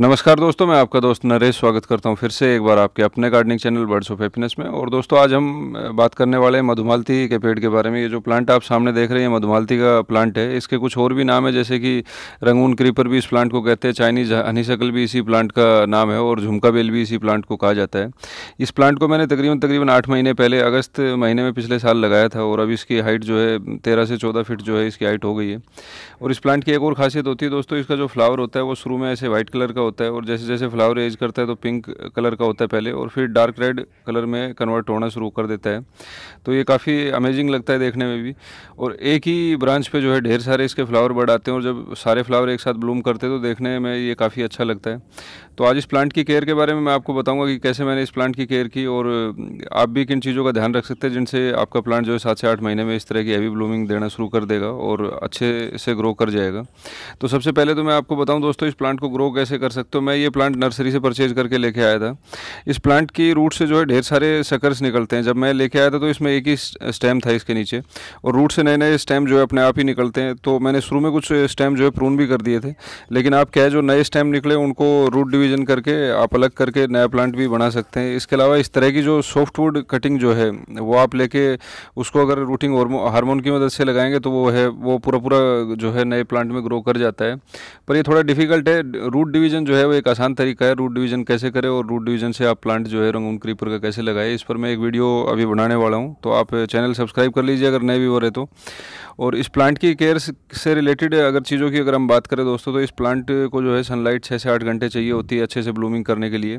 नमस्कार दोस्तों मैं आपका दोस्त नरेश स्वागत करता हूं फिर से एक बार आपके अपने gardening channel Birds of Happiness में और दोस्तों आज हम बात करने वाले हैं मधुमालती के पेड़ के बारे में ये जो प्लांट आप सामने देख रहे हैं मधुमालती का प्लांट है इसके कुछ और भी नाम है जैसे कि रंगून क्रीपर भी इस प्लांट को कहते हैं चाइनीज हनीसकल भी इसी प्लांट का नाम है और झुमका बेल भी इसी प्लांट को कहा जाता है इस प्लांट को मैंने तकरीबन तकरीबन आठ महीने पहले अगस्त महीने में पिछले साल लगाया था और अब इसकी हाइट जो है तेरह से चौदह फीट जो है इसकी हाइट हो गई है और इस प्लांट की एक और खासियत होती है दोस्तों इसका जो फ्लावर होता है वो शुरू में ऐसे वाइट कलर का होता है और जैसे जैसे फ्लावर एज करता है तो पिंक कलर का होता है पहले और फिर डार्क रेड कलर में कन्वर्ट होना शुरू कर देता है तो ये काफ़ी अमेजिंग लगता है देखने में भी और एक ही ब्रांच पे जो है ढेर सारे इसके फ्लावर बर्ड आते हैं और जब सारे फ्लावर एक साथ ब्लूम करते हैं तो देखने में ये काफ़ी अच्छा लगता है तो आज इस प्लांट की केयर के बारे में मैं आपको बताऊँगा कि कैसे मैंने इस प्लांट की केयर की और आप भी किन चीज़ों का ध्यान रख सकते हैं जिनसे आपका प्लांट जो है सात से आठ महीने में इस तरह की हैवी ब्लूमिंग देना शुरू कर देगा और अच्छे से ग्रो कर जाएगा तो सबसे पहले तो मैं आपको बताऊँ दोस्तों इस प्लांट को ग्रो कैसे कर सकते हो मैं ये प्लांट नर्सरी से परचेज करके लेके आया था इस प्लांट की रूट से जो है ढेर सारे सकर्स निकलते हैं जब मैं लेके आया था तो इसमें एक ही स्टेम था इसके नीचे और रूट से नए नए स्टेम जो है अपने आप ही निकलते हैं तो मैंने शुरू में कुछ स्टेम जो है प्रून भी कर दिए थे लेकिन आप क्या जो नए स्टेम निकले उनको रूट डिवीजन करके आप अलग करके नया प्लांट भी बना सकते हैं इसके अलावा इस तरह की जो सॉफ्टवुड कटिंग जो है वो आप लेके उसको अगर रूटिंग हारमोन की मदद से लगाएंगे तो वो है वो पूरा पूरा जो है नए प्लांट में ग्रो कर जाता है पर ये थोड़ा डिफिकल्ट है रूट डिवीजन जो है वो एक आसान तरीका है रूट डिवीज़न कैसे करें और रूट डिवीज़न से आप प्लांट जो है रंगून क्रीपर का कैसे लगाए इस पर मैं एक वीडियो अभी बनाने वाला हूं तो आप चैनल सब्सक्राइब कर लीजिए अगर नए हो रहे तो और इस प्लांट की केयर से रिलेटेड अगर चीज़ों की अगर हम बात करें दोस्तों तो इस प्लांट को जो है सनलाइट छः से आठ घंटे चाहिए होती है अच्छे से ब्लूमिंग करने के लिए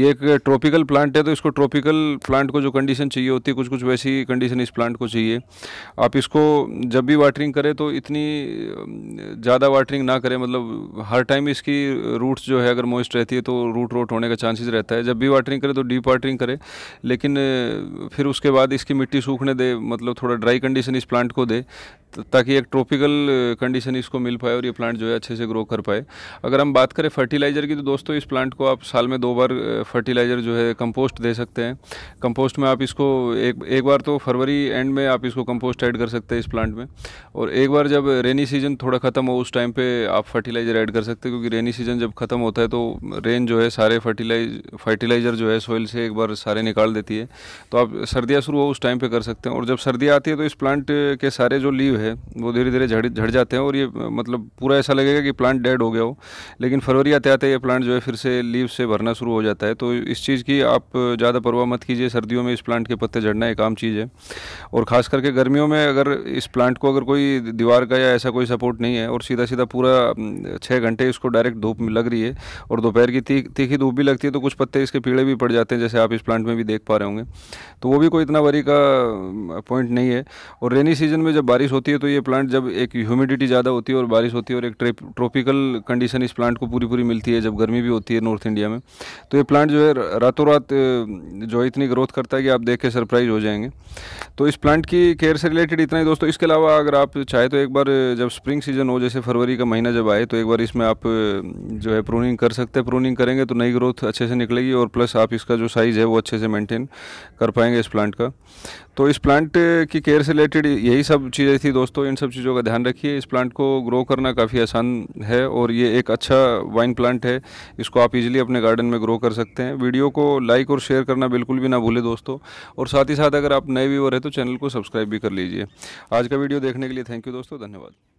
ये एक ट्रॉपिकल प्लांट है तो इसको ट्रॉपिकल प्लांट को जो कंडीशन चाहिए होती है कुछ कुछ वैसी कंडीशन इस प्लांट को चाहिए आप इसको जब भी वाटरिंग करें तो इतनी ज़्यादा वाटरिंग ना करें मतलब हर टाइम इसकी रूट्स जो है अगर मोइस्ट रहती है तो रूट रोट होने का चांसेस रहता है जब भी वाटरिंग करें तो डीप वाटरिंग करें लेकिन फिर उसके बाद इसकी मिट्टी सूखने दे मतलब थोड़ा ड्राई कंडीशन इस प्लांट को दे ताकि एक ट्रॉपिकल कंडीशन इसको मिल पाए और ये प्लांट जो है अच्छे से ग्रो कर पाए अगर हम बात करें फर्टिलाइज़र की तो दोस्तों इस प्लांट को आप साल में दो बार फर्टिलाइज़र जो है कंपोस्ट दे सकते हैं कंपोस्ट में आप इसको एक एक बार तो फरवरी एंड में आप इसको कंपोस्ट ऐड कर सकते हैं इस प्लांट में और एक बार जब रेनी सीजन थोड़ा ख़त्म हो उस टाइम पर आप फर्टिलाइज़र ऐड कर सकते हैं क्योंकि रेनी सीजन जब ख़त्म होता है तो रेन जो है सारे फर्टिलाइज फर्टिलाइज़र जो है सोइल से एक बार सारे निकाल देती है तो आप सर्दियाँ शुरू हो उस टाइम पे कर सकते हैं और जब सर्दियाँ आती है तो इस प्लांट के सारे जो लीव है वो धीरे धीरे झड़ झड़ जाते हैं और ये मतलब पूरा ऐसा लगेगा कि प्लांट डेड हो गया हो लेकिन फरवरी आते आते ये प्लांट जो है फिर से लीव से भरना शुरू हो जाता है तो इस चीज़ की आप ज़्यादा परवाह मत कीजिए सर्दियों में इस प्लांट के पत्ते झड़ना एक आम चीज़ है और ख़ास करके गर्मियों में अगर इस प्लांट को अगर कोई दीवार का या ऐसा कोई सपोर्ट नहीं है और सीधा सीधा पूरा छः घंटे इसको डायरेक्ट धूप में लग रही है और दोपहर की ती, तीखी धूप भी लगती है तो कुछ पत्ते इसके पीड़े भी पड़ जाते हैं जैसे आप इस प्लांट में भी देख पा रहे होंगे तो वो भी कोई इतना वरी का पॉइंट नहीं है और रेनी सीजन में जब बारिश होती है तो ये प्लांट जब एक ह्यूमिडिटी ज़्यादा होती है और बारिश होती है और एक ट्रॉपिकल कंडीशन इस प्लांट को पूरी पूरी मिलती है जब गर्मी भी होती है नॉर्थ इंडिया में तो ये प्लांट जो है रातों रात जो है इतनी ग्रोथ करता है कि आप देख के सरप्राइज हो जाएंगे तो इस प्लांट की केयर से रिलेटेड इतना ही दोस्तों इसके अलावा अगर आप चाहे तो एक बार जब स्प्रिंग सीजन हो जैसे फरवरी का महीना जब आए तो एक बार इसमें आप जो है है प्रूनिंग कर सकते हैं प्रूनिंग करेंगे तो नई ग्रोथ अच्छे से निकलेगी और प्लस आप इसका जो साइज़ है वो अच्छे से मेंटेन कर पाएंगे इस प्लांट का तो इस प्लांट की केयर से रिलेटेड यही सब चीज़ें थी दोस्तों इन सब चीज़ों का ध्यान रखिए इस प्लांट को ग्रो करना काफ़ी आसान है और ये एक अच्छा वाइन प्लांट है इसको आप इजीली अपने गार्डन में ग्रो कर सकते हैं वीडियो को लाइक और शेयर करना बिल्कुल भी ना भूलें दोस्तों और साथ ही साथ अगर आप नए व्यूअर हैं तो चैनल को सब्सक्राइब भी कर लीजिए आज का वीडियो देखने के लिए थैंक यू दोस्तों धन्यवाद